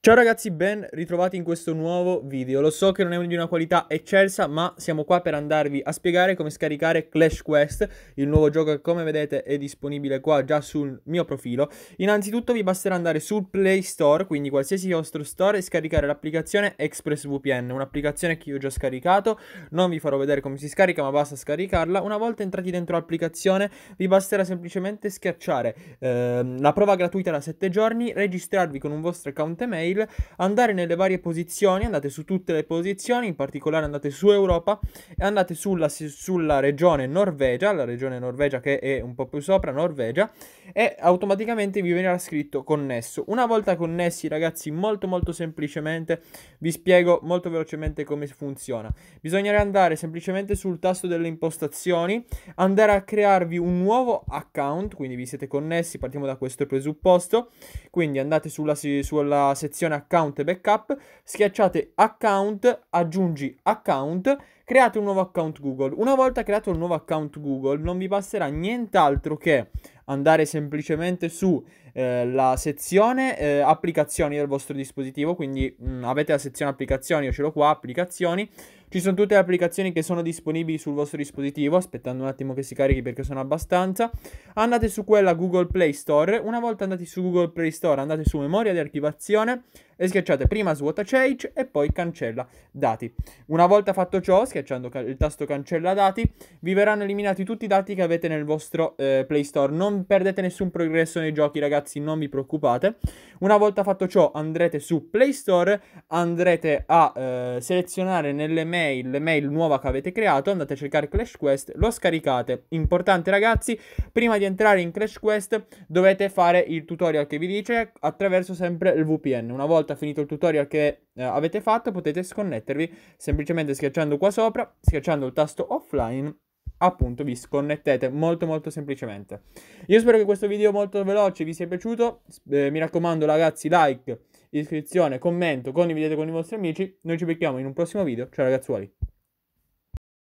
Ciao ragazzi, ben ritrovati in questo nuovo video. Lo so che non è di una qualità eccelsa, ma siamo qua per andarvi a spiegare come scaricare Clash Quest, il nuovo gioco che come vedete è disponibile qua già sul mio profilo. Innanzitutto vi basterà andare sul Play Store, quindi qualsiasi vostro store, e scaricare l'applicazione ExpressVPN, un'applicazione che io ho già scaricato, non vi farò vedere come si scarica, ma basta scaricarla. Una volta entrati dentro l'applicazione vi basterà semplicemente schiacciare ehm, la prova gratuita da 7 giorni, registrarvi con un vostro account email, mail, andare nelle varie posizioni, andate su tutte le posizioni, in particolare andate su Europa e andate sulla, sulla regione Norvegia, la regione Norvegia che è un po' più sopra, Norvegia, e automaticamente vi verrà scritto connesso. Una volta connessi ragazzi, molto molto semplicemente, vi spiego molto velocemente come funziona. Bisognerà andare semplicemente sul tasto delle impostazioni, andare a crearvi un nuovo account, quindi vi siete connessi, partiamo da questo presupposto, quindi andate sulla, sulla sezione selezione account e backup, schiacciate account, aggiungi account, create un nuovo account Google. Una volta creato il nuovo account Google non vi basterà nient'altro che andare semplicemente su eh, la sezione eh, applicazioni del vostro dispositivo, quindi mh, mm, avete la sezione applicazioni, io ce l'ho qua, applicazioni, ci sono tutte le applicazioni che sono disponibili sul vostro dispositivo, aspettando un attimo che si carichi perché sono abbastanza. Andate su quella Google Play Store, una volta andati su Google Play Store andate su memoria di archivazione, e schiacciate prima svuota change e poi cancella dati. Una volta fatto ciò, schiacciando il tasto cancella dati, vi verranno eliminati tutti i dati che avete nel vostro eh, Play Store. Non perdete nessun progresso nei giochi, ragazzi, non vi preoccupate. Una volta fatto ciò, andrete su Play Store, andrete a eh, selezionare nelle mail le mail nuova che avete creato, andate a cercare Clash Quest, lo scaricate. Importante, ragazzi, prima di entrare in Clash Quest dovete fare il tutorial che vi dice attraverso sempre il VPN. Una volta volta finito il tutorial che eh, avete fatto potete sconnettervi semplicemente schiacciando qua sopra, schiacciando il tasto offline appunto vi sconnettete molto molto semplicemente io spero che questo video molto veloce vi sia piaciuto eh, mi raccomando ragazzi like iscrizione commento condividete con i vostri amici noi ci becchiamo in un prossimo video ciao ragazzuoli